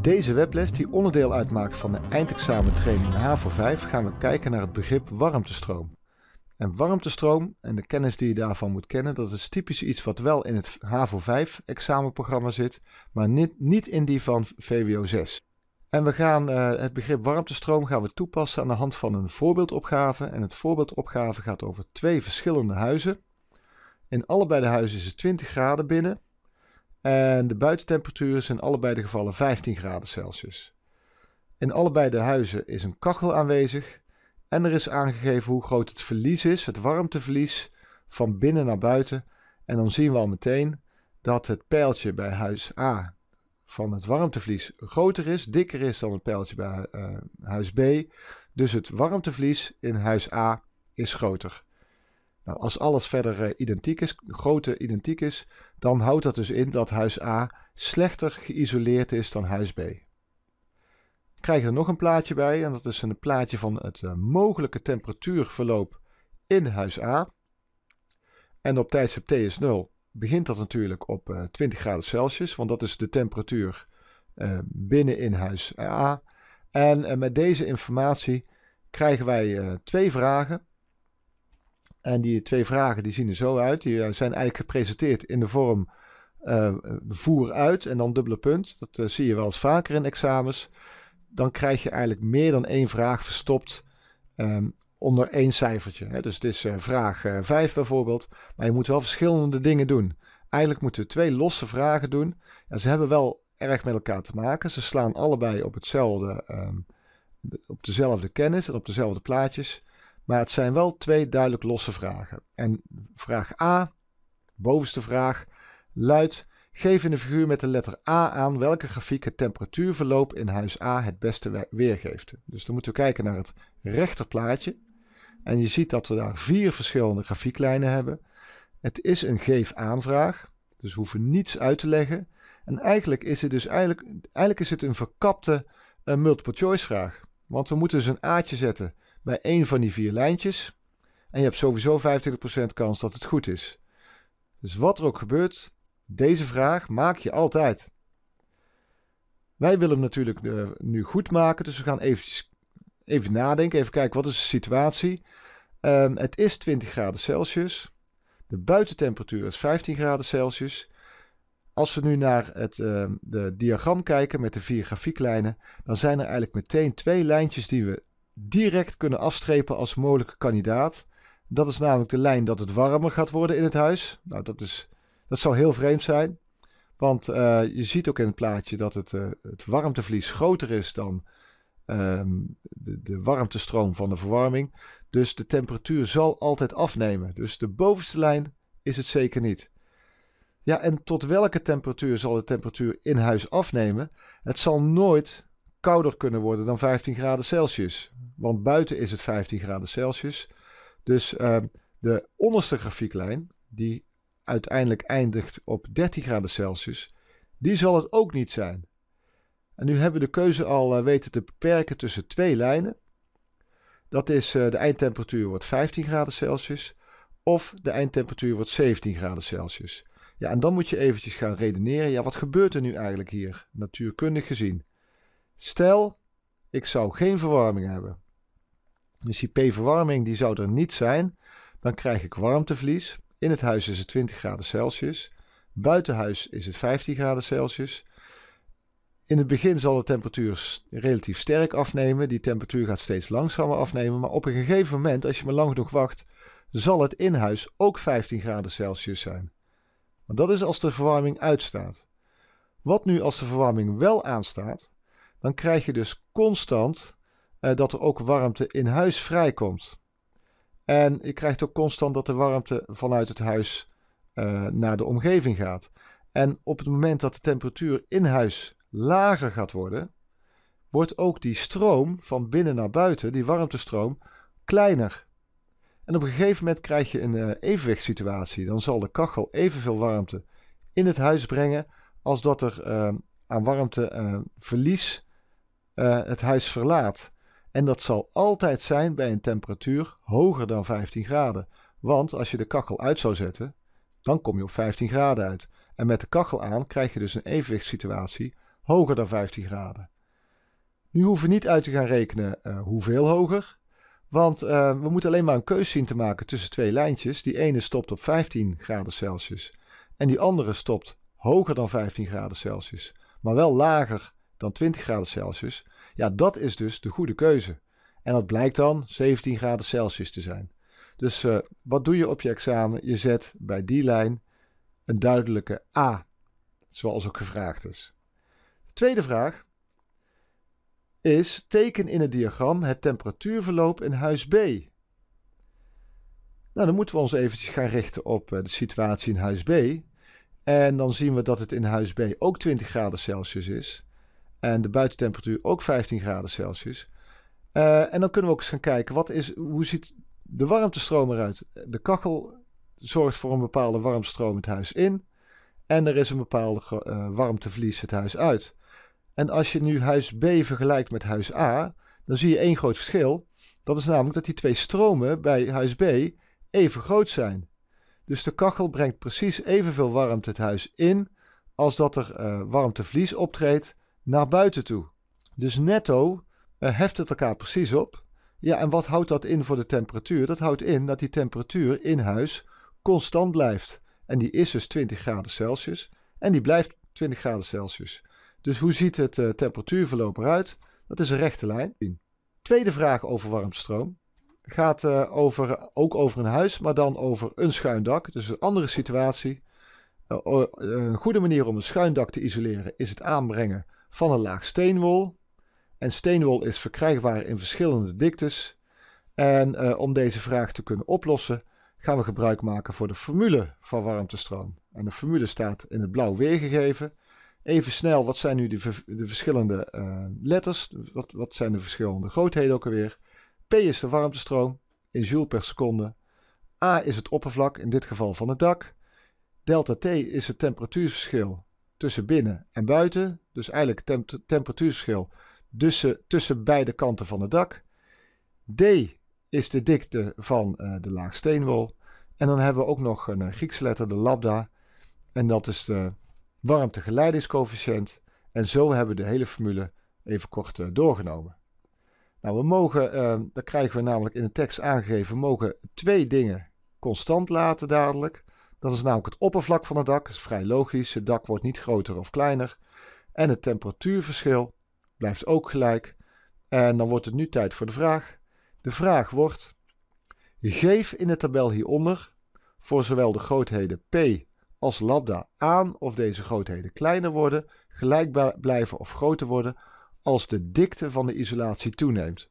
deze webles, die onderdeel uitmaakt van de eindexamentraining HAVO 5, gaan we kijken naar het begrip warmtestroom. En warmtestroom en de kennis die je daarvan moet kennen, dat is typisch iets wat wel in het HAVO 5 examenprogramma zit, maar niet, niet in die van VWO 6. En we gaan eh, het begrip warmtestroom gaan we toepassen aan de hand van een voorbeeldopgave. En het voorbeeldopgave gaat over twee verschillende huizen. In allebei de huizen is het 20 graden binnen en de buitentemperaturen zijn allebei de gevallen 15 graden Celsius. In allebei de huizen is een kachel aanwezig en er is aangegeven hoe groot het verlies is, het warmteverlies van binnen naar buiten. En dan zien we al meteen dat het pijltje bij huis A van het warmteverlies groter is, dikker is dan het pijltje bij eh, huis B. Dus het warmteverlies in huis A is groter. Nou, als alles verder eh, identiek is, grote identiek is, dan houdt dat dus in dat huis A slechter geïsoleerd is dan huis B. Krijgen krijg er nog een plaatje bij en dat is een plaatje van het eh, mogelijke temperatuurverloop in huis A. En op tijdstip T is 0 begint dat natuurlijk op 20 eh, graden Celsius, want dat is de temperatuur binnen in huis A. En met deze informatie krijgen wij twee vragen. En die twee vragen die zien er zo uit. Die eh, zijn eigenlijk gepresenteerd in de vorm uh, voer uit en dan dubbele punt. Dat eh, zie je wel eens vaker in examens. Dan krijg je eigenlijk meer dan één vraag verstopt ehm, onder één cijfertje. Hè. Dus het is vraag 5 bijvoorbeeld. Maar je moet wel verschillende dingen doen. Eigenlijk moeten we twee losse vragen doen. Ja, ze hebben wel erg met elkaar te maken. Ze slaan allebei op hetzelfde, ehm, op dezelfde kennis en op dezelfde plaatjes. Maar het zijn wel twee duidelijk losse vragen. En vraag A, bovenste vraag, luidt: geef in de figuur met de letter A aan welke grafiek het temperatuurverloop in huis A het beste weergeeft. Dus dan moeten we kijken naar het rechterplaatje. En je ziet dat we daar vier verschillende grafieklijnen hebben. Het is een geef aanvraag, dus we hoeven niets uit te leggen. En eigenlijk is het dus eigenlijk, eigenlijk is het een verkapte uh, multiple choice vraag. Want we moeten dus een aatje zetten bij één van die vier lijntjes. En je hebt sowieso 25% kans dat het goed is. Dus wat er ook gebeurt, deze vraag maak je altijd. Wij willen hem natuurlijk eh, nu goed maken, dus we gaan even, even nadenken, even kijken wat is de situatie. Um, het is 20 graden Celsius, de buitentemperatuur is 15 graden Celsius. Als we nu naar het ehm, de diagram kijken met de vier grafieklijnen, dan zijn er eigenlijk meteen twee lijntjes die we direct kunnen afstrepen als mogelijke kandidaat. Dat is namelijk de lijn dat het warmer gaat worden in het huis. Nou, dat, is, dat zou heel vreemd zijn. Want eh, je ziet ook in het plaatje dat het, uh, het warmtevlies groter is dan ehm, de, de, warmtestroom van de verwarming. Dus de temperatuur zal altijd afnemen. Dus de bovenste lijn is het zeker niet. Ja, en tot welke temperatuur zal de temperatuur in huis afnemen? Het zal nooit kouder kunnen worden dan 15 graden Celsius want buiten is het 15 graden Celsius. Dus ehm, de onderste grafieklijn, die uiteindelijk eindigt op 13 graden Celsius, die zal het ook niet zijn. En nu hebben we de keuze al eh, weten te beperken tussen twee lijnen. Dat is eh, de eindtemperatuur wordt 15 graden Celsius of de eindtemperatuur wordt 17 graden Celsius. Ja, en dan moet je eventjes gaan redeneren. Ja, wat gebeurt er nu eigenlijk hier, natuurkundig gezien? Stel, ik zou geen verwarming hebben. Dus die P-verwarming die zou er niet zijn. Dan krijg ik warmteverlies. In het huis is het 20 graden Celsius. Buitenhuis is het 15 graden Celsius. In het begin zal de temperatuur relatief sterk afnemen. Die temperatuur gaat steeds langzamer afnemen. Maar op een gegeven moment, als je maar lang genoeg wacht, zal het in huis ook 15 graden Celsius zijn. Want dat is als de verwarming uitstaat. Wat nu als de verwarming wel aanstaat? Dan krijg je dus constant eh, dat er ook warmte in huis vrijkomt. En je krijgt ook constant dat de warmte vanuit het huis eh, naar de omgeving gaat. En op het moment dat de temperatuur in huis lager gaat worden, wordt ook die stroom van binnen naar buiten, die warmtestroom, kleiner. En op een gegeven moment krijg je een eh, evenwichtssituatie. Dan zal de kachel evenveel warmte in het huis brengen als dat er uh, aan warmteverlies het huis verlaat. En dat zal altijd zijn bij een temperatuur hoger dan 15 graden. Want als je de kachel uit zou zetten, dan kom je op 15 graden uit. En met de kachel aan krijg je dus een evenwichtssituatie hoger dan 15 graden. Nu hoeven we niet uit te gaan rekenen eh, hoeveel hoger, want eh, we moeten alleen maar een keuze zien te maken tussen twee lijntjes. Die ene stopt op 15 graden Celsius en die andere stopt hoger dan 15 graden Celsius, maar wel lager dan 20 graden Celsius. Ja, dat is dus de goede keuze. En dat blijkt dan 17 graden Celsius te zijn. Dus eh, wat doe je op je examen? Je zet bij die lijn een duidelijke A, zoals ook gevraagd is. tweede vraag is: teken in het diagram het temperatuurverloop in huis B. Nou, dan moeten we ons eventjes gaan richten op eh, de situatie in huis B. En dan zien we dat het in huis B ook 20 graden Celsius is. En de buitentemperatuur ook 15 graden Celsius. Eh, en dan kunnen we ook eens gaan kijken, wat is, hoe ziet de warmtestroom eruit? De kachel zorgt voor een bepaalde warmtestroom het huis in. En er is een bepaalde eh, warmteverlies het huis uit. En als je nu huis B vergelijkt met huis A, dan zie je één groot verschil. Dat is namelijk dat die twee stromen bij huis B even groot zijn. Dus de kachel brengt precies evenveel warmte het huis in als dat er eh, warmteverlies optreedt naar buiten toe. Dus netto eh, heft het elkaar precies op. Ja, en wat houdt dat in voor de temperatuur? Dat houdt in dat die temperatuur in huis constant blijft. En die is dus 20 graden Celsius en die blijft 20 graden Celsius. Dus hoe ziet het eh, temperatuurverloop eruit? Dat is een rechte lijn. Tweede vraag over warmstroom gaat eh, over, ook over een huis, maar dan over een schuin dak. Dus een andere situatie. een goede manier om een schuin dak te isoleren is het aanbrengen van een laag steenwol. En steenwol is verkrijgbaar in verschillende diktes. En eh, om deze vraag te kunnen oplossen, gaan we gebruik maken voor de formule van warmtestroom. En de formule staat in het blauw weergegeven. Even snel, wat zijn nu de, de verschillende eh, letters? Wat, wat zijn de verschillende grootheden ook alweer? P is de warmtestroom in joule per seconde. A is het oppervlak, in dit geval van het dak. Delta T is het temperatuurverschil tussen binnen en buiten. Dus eigenlijk temperatuurschil tussen, tussen beide kanten van het dak. D is de dikte van uh, de steenwol En dan hebben we ook nog een eh, Griekse letter, de lambda. En dat is de warmtegeleidingscoëfficiënt. En zo hebben we de hele formule even kort eh, doorgenomen. Nou, we mogen, uh, dat krijgen we namelijk in de tekst aangegeven, mogen twee dingen constant laten dadelijk. Dat is namelijk het oppervlak van het dak. Dat is vrij logisch. Het dak wordt niet groter of kleiner. En het temperatuurverschil blijft ook gelijk. En dan wordt het nu tijd voor de vraag. De vraag wordt: geef in de tabel hieronder voor zowel de grootheden P als lambda aan of deze grootheden kleiner worden, gelijk blijven of groter worden als de dikte van de isolatie toeneemt.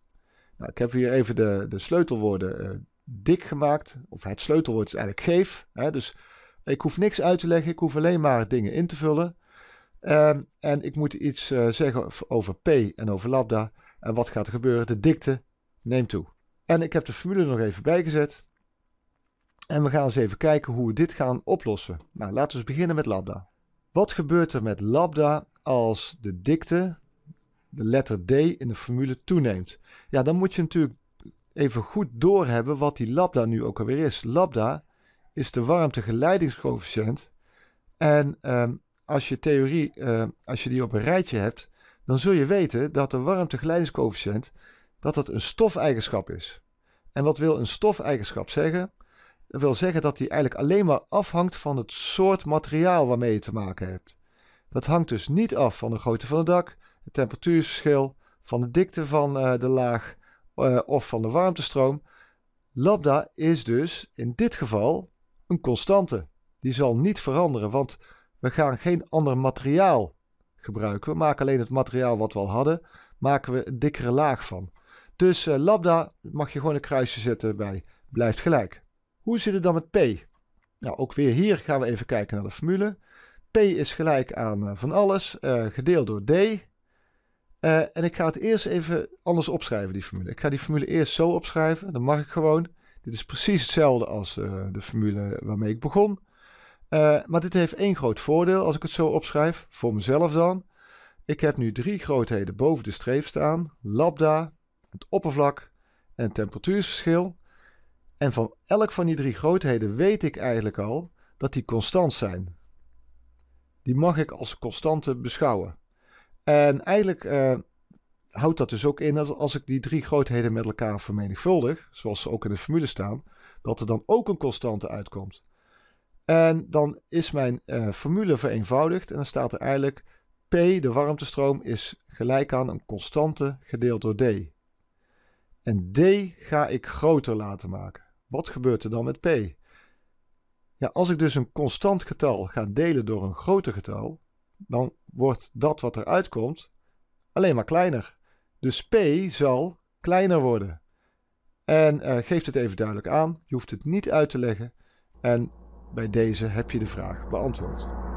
Nou, ik heb hier even de, de sleutelwoorden eh, dik gemaakt. Of het sleutelwoord is eigenlijk geef. Hè? Dus ik hoef niks uit te leggen. Ik hoef alleen maar dingen in te vullen. Ehm, en ik moet iets eh, zeggen over P en over lambda. En wat gaat er gebeuren? De dikte neemt toe. En ik heb de formule nog even bijgezet. En we gaan eens even kijken hoe we dit gaan oplossen. Nou, laten we eens beginnen met lambda. Wat gebeurt er met lambda als de dikte, de letter d in de formule toeneemt? Ja, dan moet je natuurlijk even goed doorhebben wat die lambda nu ook alweer is. Lambda is de warmtegeleidingscoëfficiënt. En ehm, als je theorie, ehm, als je die op een rijtje hebt, dan zul je weten dat de warmtegeleidingscoëfficiënt dat dat een stofeigenschap is. En wat wil een stofeigenschap zeggen? Dat wil zeggen dat die eigenlijk alleen maar afhangt van het soort materiaal waarmee je te maken hebt. Dat hangt dus niet af van de grootte van het dak, het temperatuurverschil, van de dikte van eh, de laag, uh, of van de warmtestroom. Lambda is dus in dit geval een constante. Die zal niet veranderen, want we gaan geen ander materiaal gebruiken. We maken alleen het materiaal wat we al hadden, maken we een dikkere laag van. Dus uh, lambda mag je gewoon een kruisje zetten bij blijft gelijk. Hoe zit het dan met p? Nou, ook weer hier gaan we even kijken naar de formule. P is gelijk aan eh, van alles, gedeeld door D. Eh, en ik ga het eerst even anders opschrijven, die formule. Ik ga die formule eerst zo opschrijven, dan mag ik gewoon. Dit is precies hetzelfde als eh, de formule waarmee ik begon. Eh, maar dit heeft één groot voordeel als ik het zo opschrijf, voor mezelf dan. Ik heb nu drie grootheden boven de streep staan. Lambda, het oppervlak en het temperatuurverschil. En van elk van die drie grootheden weet ik eigenlijk al dat die constant zijn. Die mag ik als constante beschouwen. En eigenlijk eh, houdt dat dus ook in dat als ik die drie grootheden met elkaar vermenigvuldig, zoals ze ook in de formule staan, dat er dan ook een constante uitkomt. En dan is mijn eh, formule vereenvoudigd en dan staat er eigenlijk P, de warmtestroom, is gelijk aan een constante gedeeld door D. En D ga ik groter laten maken. Wat gebeurt er dan met P? Ja, als ik dus een constant getal ga delen door een groter getal, dan wordt dat wat eruit komt alleen maar kleiner. Dus P zal kleiner worden. En uh, geef het even duidelijk aan. Je hoeft het niet uit te leggen. En bij deze heb je de vraag beantwoord.